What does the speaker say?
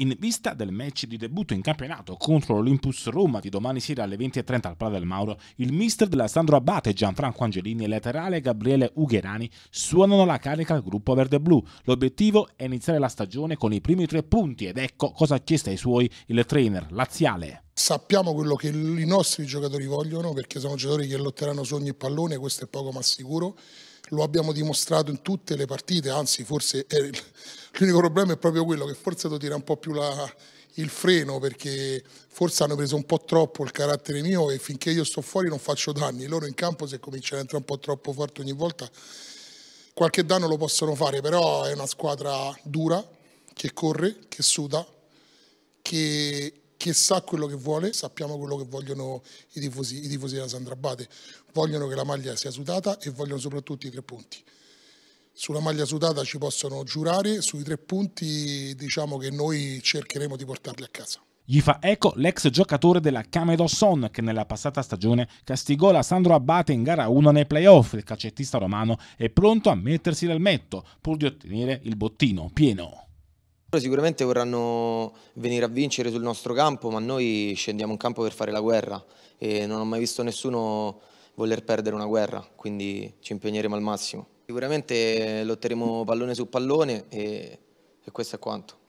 In vista del match di debutto in campionato contro l'Olympus Roma di domani sera alle 20.30 al Prado del Mauro, il mister dell'Astandro Abate Gianfranco Angelini e il laterale Gabriele Ugherani suonano la carica al gruppo verde-blu. L'obiettivo è iniziare la stagione con i primi tre punti ed ecco cosa ha chiesto ai suoi il trainer laziale. Sappiamo quello che i nostri giocatori vogliono perché sono giocatori che lotteranno su ogni pallone, questo è poco ma sicuro lo abbiamo dimostrato in tutte le partite, anzi forse l'unico problema è proprio quello che forse lo tira un po' più la, il freno perché forse hanno preso un po' troppo il carattere mio e finché io sto fuori non faccio danni, loro in campo se cominciano a entrare un po' troppo forte ogni volta qualche danno lo possono fare, però è una squadra dura, che corre, che suda, che che sa quello che vuole, sappiamo quello che vogliono i tifosi, i tifosi della Sandra Abate, vogliono che la maglia sia sudata e vogliono soprattutto i tre punti. Sulla maglia sudata ci possono giurare, sui tre punti diciamo che noi cercheremo di portarli a casa. Gli fa eco l'ex giocatore della Camedo Son che nella passata stagione castigò la Sandro Abate in gara 1 nei playoff. Il calcettista romano è pronto a mettersi metto pur di ottenere il bottino pieno. Sicuramente vorranno venire a vincere sul nostro campo, ma noi scendiamo in campo per fare la guerra e non ho mai visto nessuno voler perdere una guerra, quindi ci impegneremo al massimo. Sicuramente lotteremo pallone su pallone e, e questo è quanto.